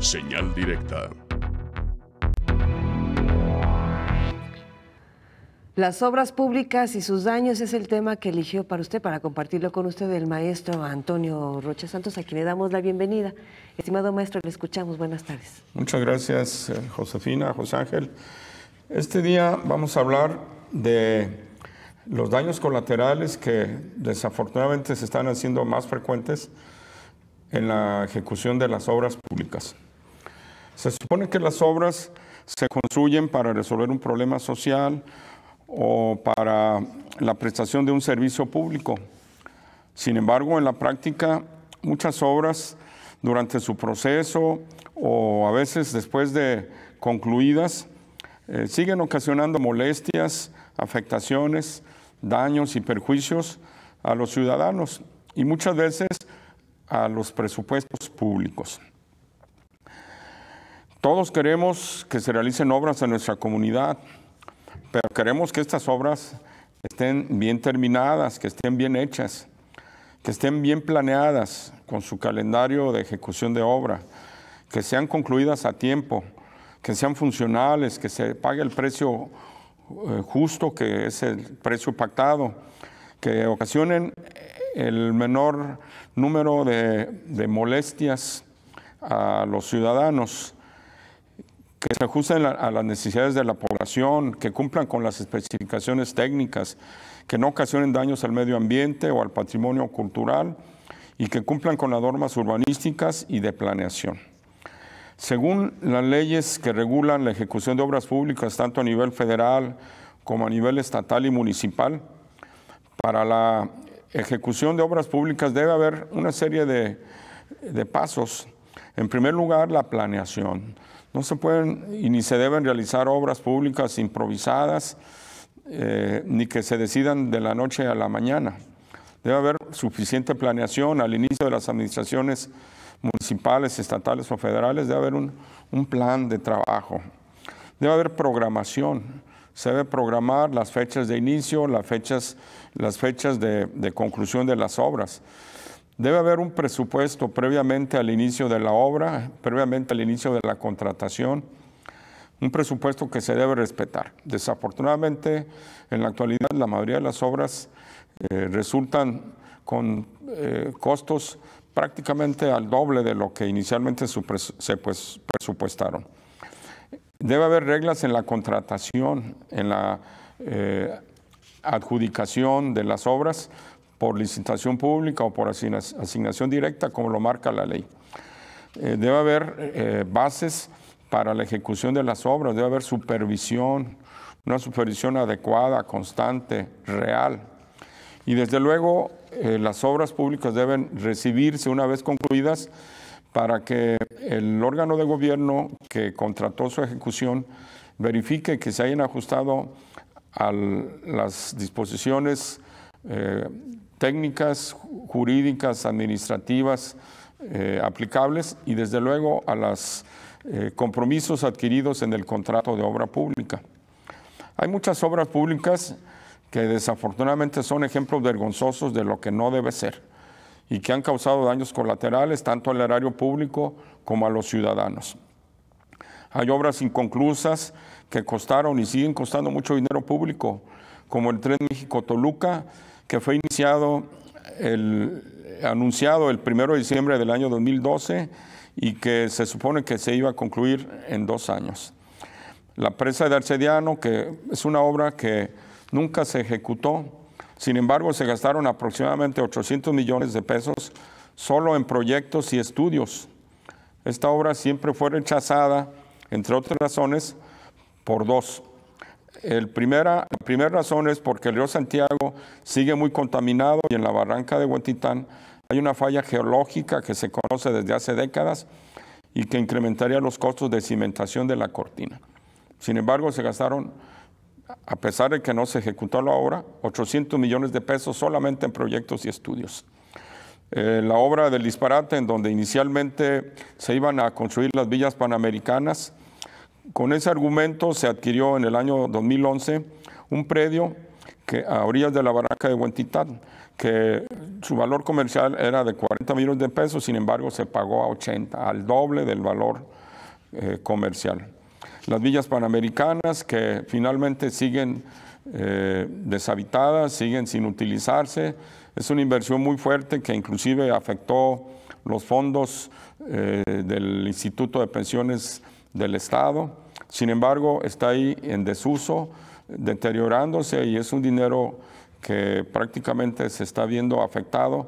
Señal directa. Las obras públicas y sus daños es el tema que eligió para usted, para compartirlo con usted, el maestro Antonio Rocha Santos, a quien le damos la bienvenida. Estimado maestro, le escuchamos. Buenas tardes. Muchas gracias, eh, Josefina, José Ángel. Este día vamos a hablar de los daños colaterales que desafortunadamente se están haciendo más frecuentes en la ejecución de las obras públicas. Se supone que las obras se construyen para resolver un problema social o para la prestación de un servicio público. Sin embargo, en la práctica, muchas obras durante su proceso o a veces después de concluidas, eh, siguen ocasionando molestias, afectaciones, daños y perjuicios a los ciudadanos y muchas veces a los presupuestos públicos. Todos queremos que se realicen obras en nuestra comunidad, pero queremos que estas obras estén bien terminadas, que estén bien hechas, que estén bien planeadas con su calendario de ejecución de obra, que sean concluidas a tiempo, que sean funcionales, que se pague el precio eh, justo, que es el precio pactado, que ocasionen el menor número de, molestias a los ciudadanos que se ajusten a las necesidades de la población, que cumplan con las especificaciones técnicas, que no ocasionen daños al medio ambiente o al patrimonio cultural y que cumplan con las normas urbanísticas y de planeación. Según las leyes que regulan la ejecución de obras públicas, tanto a nivel federal como a nivel estatal y municipal, para la ejecución de obras públicas debe haber una serie de, de pasos en primer lugar, la planeación. No se pueden y ni se deben realizar obras públicas improvisadas, eh, ni que se decidan de la noche a la mañana. Debe haber suficiente planeación al inicio de las administraciones municipales, estatales o federales, debe haber un, plan de trabajo. Debe haber programación. Se debe programar las fechas de inicio, las fechas, las fechas de, de conclusión de las obras. Debe haber un presupuesto previamente al inicio de la obra, previamente al inicio de la contratación, un presupuesto que se debe respetar. Desafortunadamente, en la actualidad la mayoría de las obras eh, resultan con eh, costos prácticamente al doble de lo que inicialmente se pues, presupuestaron. Debe haber reglas en la contratación, en la eh, adjudicación de las obras por licitación pública o por asignación directa, como lo marca la ley. Eh, debe haber eh, bases para la ejecución de las obras, debe haber supervisión, una supervisión adecuada, constante, real. Y desde luego eh, las obras públicas deben recibirse una vez concluidas para que el órgano de gobierno que contrató su ejecución verifique que se hayan ajustado a las disposiciones técnicas jurídicas, administrativas eh, aplicables y desde luego a los eh, compromisos adquiridos en el contrato de obra pública. Hay muchas obras públicas que desafortunadamente son ejemplos vergonzosos de lo que no debe ser y que han causado daños colaterales tanto al erario público como a los ciudadanos. Hay obras inconclusas que costaron y siguen costando mucho dinero público, como el tren México-Toluca, que fue iniciado el, anunciado el 1 de diciembre del año 2012 y que se supone que se iba a concluir en dos años. La presa de Arcediano, que es una obra que nunca se ejecutó, sin embargo se gastaron aproximadamente 800 millones de pesos solo en proyectos y estudios. Esta obra siempre fue rechazada, entre otras razones, por dos. El primera, la primera razón es porque el río Santiago sigue muy contaminado y en la barranca de Huatitán hay una falla geológica que se conoce desde hace décadas y que incrementaría los costos de cimentación de la cortina. Sin embargo, se gastaron, a pesar de que no se ejecutó la obra, 800 millones de pesos solamente en proyectos y estudios. Eh, la obra del disparate, en donde inicialmente se iban a construir las villas panamericanas, con ese argumento se adquirió en el año 2011 un predio que, a orillas de la barranca de Huentitán, que su valor comercial era de 40 millones de pesos, sin embargo se pagó a 80, al doble del valor eh, comercial. Las villas panamericanas que finalmente siguen eh, deshabitadas, siguen sin utilizarse. Es una inversión muy fuerte que inclusive afectó los fondos eh, del Instituto de Pensiones del Estado. Sin embargo, está ahí en desuso, deteriorándose y es un dinero que prácticamente se está viendo afectado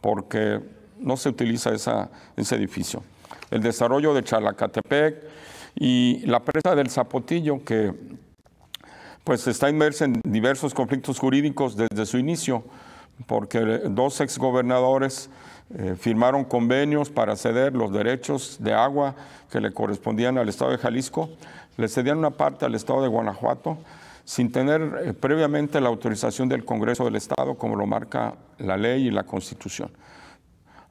porque no se utiliza esa, ese edificio. El desarrollo de Chalacatepec y la presa del Zapotillo que pues está inmersa en diversos conflictos jurídicos desde su inicio porque dos exgobernadores eh, firmaron convenios para ceder los derechos de agua que le correspondían al Estado de Jalisco, le cedían una parte al Estado de Guanajuato sin tener eh, previamente la autorización del Congreso del Estado, como lo marca la ley y la Constitución.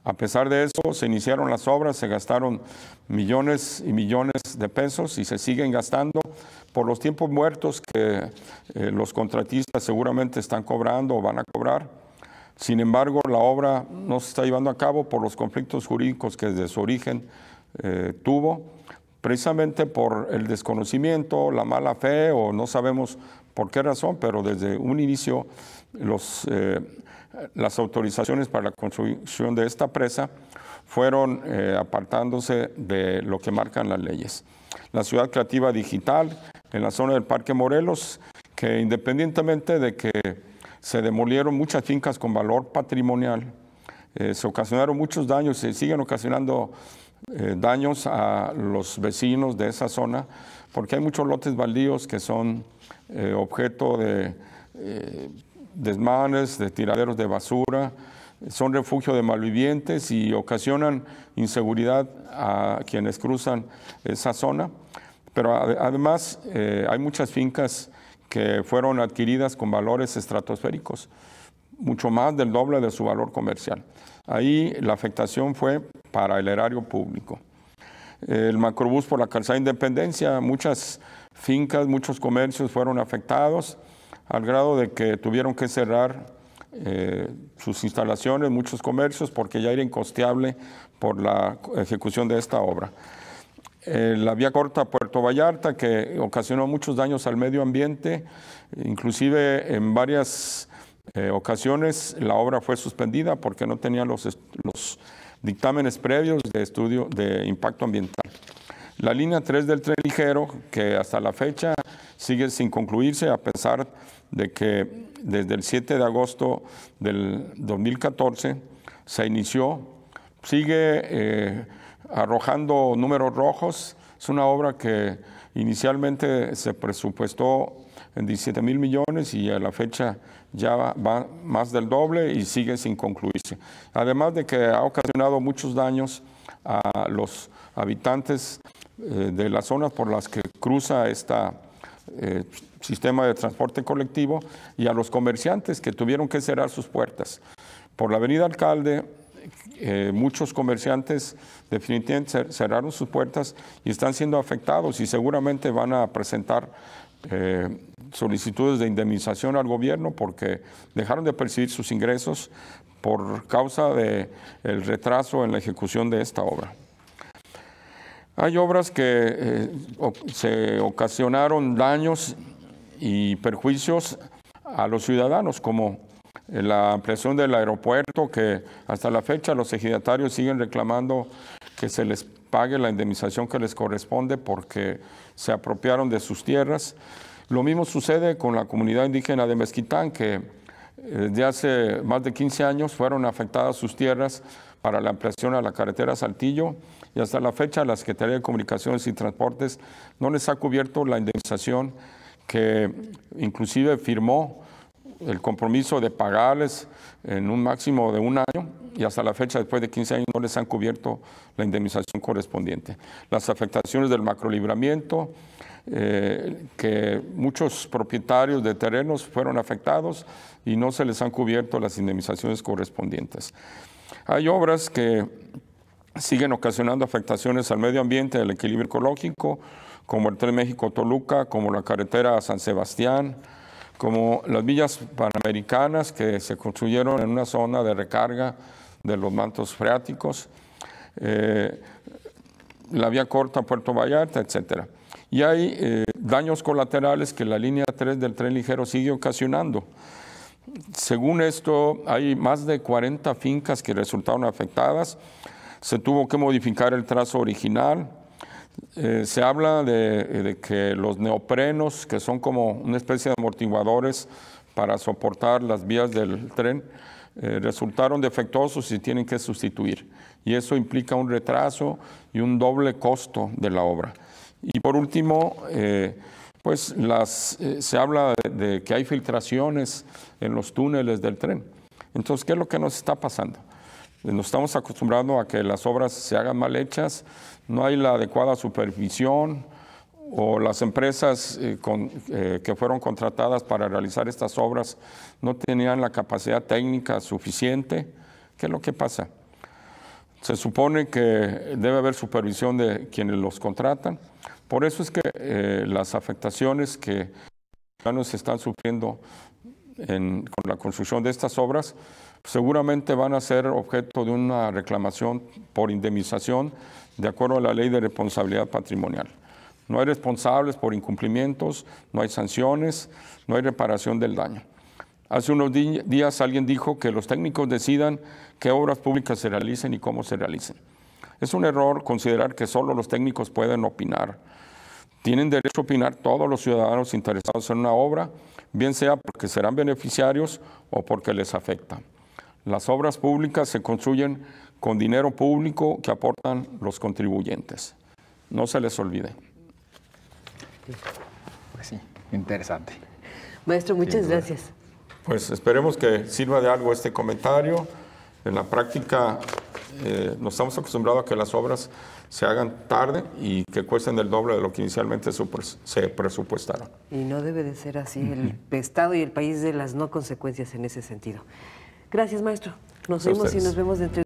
A pesar de eso, se iniciaron las obras, se gastaron millones y millones de pesos y se siguen gastando por los tiempos muertos que eh, los contratistas seguramente están cobrando o van a cobrar sin embargo, la obra no se está llevando a cabo por los conflictos jurídicos que desde su origen eh, tuvo, precisamente por el desconocimiento, la mala fe o no sabemos por qué razón, pero desde un inicio eh, las autorizaciones para la construcción de esta presa fueron eh, apartándose de lo que marcan las leyes. La ciudad creativa digital en la zona del Parque Morelos, que independientemente de que se demolieron muchas fincas con valor patrimonial, eh, se ocasionaron muchos daños, se siguen ocasionando eh, daños a los vecinos de esa zona, porque hay muchos lotes baldíos que son eh, objeto de desmanes, de tiraderos de basura, son refugio de malvivientes y ocasionan inseguridad a quienes cruzan esa zona. Pero además hay muchas fincas que fueron adquiridas con valores estratosféricos, mucho más del doble de su valor comercial. Ahí la afectación fue para el erario público. El macrobús por la calzada Independencia, muchas fincas, muchos comercios fueron afectados al grado de que tuvieron que cerrar eh, sus instalaciones, muchos comercios, porque ya era incosteable por la ejecución de esta obra. Eh, la vía corta Puerto Vallarta, que ocasionó muchos daños al medio ambiente, inclusive en varias eh, ocasiones la obra fue suspendida porque no tenía los, dictámenes previos de estudio de impacto ambiental. La línea 3 del tren ligero, que hasta la fecha sigue sin concluirse, a pesar de que desde el 7 de agosto del 2014 se inició, sigue... Eh, arrojando números rojos. Es una obra que inicialmente se presupuestó en 17 mil millones y a la fecha ya va, más del doble y sigue sin concluirse. Además de que ha ocasionado muchos daños a los habitantes eh, de las zonas por las que cruza este sistema de transporte colectivo y a los comerciantes que tuvieron que cerrar sus puertas. Por la avenida Alcalde eh, muchos comerciantes definitivamente cerraron sus puertas y están siendo afectados y seguramente van a presentar eh, solicitudes de indemnización al gobierno porque dejaron de percibir sus ingresos por causa del retraso en la ejecución de esta obra. Hay obras que eh, se ocasionaron daños y perjuicios a los ciudadanos, como la ampliación del aeropuerto, que hasta la fecha los ejidatarios siguen reclamando que se les pague la indemnización que les corresponde porque se apropiaron de sus tierras. Lo mismo sucede con la comunidad indígena de Mezquitán, que eh, desde hace más de 15 años fueron afectadas sus tierras para la ampliación a la carretera Saltillo y hasta la fecha la Secretaría de Comunicaciones y Transportes no les ha cubierto la indemnización que inclusive firmó el compromiso de pagarles en un máximo de un año y hasta la fecha, después de 15 años, no les han cubierto la indemnización correspondiente. Las afectaciones del macrolibramiento, eh, que muchos propietarios de terrenos fueron afectados y no se les han cubierto las indemnizaciones correspondientes. Hay obras que siguen ocasionando afectaciones al medio ambiente, al equilibrio ecológico, como el Tren México-Toluca, como la carretera San Sebastián, como las villas panamericanas que se construyeron en una zona de recarga de los mantos freáticos, eh, la vía corta Puerto Vallarta, etc. Y hay eh, daños colaterales que la línea 3 del tren ligero sigue ocasionando. Según esto, hay más de 40 fincas que resultaron afectadas. Se tuvo que modificar el trazo original, eh, se habla eh, de, que los neoprenos, que son como una especie de amortiguadores para soportar las vías del tren, eh, resultaron defectuosos y tienen que sustituir. Y eso implica un retraso y un doble costo de la obra. Y por último, pues las, se habla de que hay filtraciones en los túneles del tren. Entonces, ¿qué es lo que nos está pasando? Nos estamos acostumbrando a que las obras se hagan mal hechas, no hay la adecuada supervisión o las empresas eh, eh, que fueron contratadas para realizar estas obras no tenían la capacidad técnica suficiente. ¿Qué es lo que pasa? Se supone que debe haber supervisión de quienes los contratan. Por eso es que eh, las afectaciones que los ciudadanos están sufriendo con la construcción de estas obras seguramente van a ser objeto de una reclamación por indemnización de acuerdo a la ley de responsabilidad patrimonial. No hay responsables por incumplimientos, no hay sanciones, no hay reparación del daño. Hace unos días alguien dijo que los técnicos decidan qué obras públicas se realicen y cómo se realicen. Es un error considerar que solo los técnicos pueden opinar. Tienen derecho a opinar todos los ciudadanos interesados en una obra, bien sea porque serán beneficiarios o porque les afecta. Las obras públicas se construyen con dinero público que aportan los contribuyentes. No se les olvide. Pues sí, interesante. Maestro, muchas gracias. Pues esperemos que sirva de algo este comentario. En la práctica eh, nos estamos acostumbrados a que las obras se hagan tarde y que cuesten el doble de lo que inicialmente se presupuestaron. Y no debe de ser así. El Estado y el país de las no consecuencias en ese sentido. Gracias, maestro. Nos vemos y nos vemos dentro de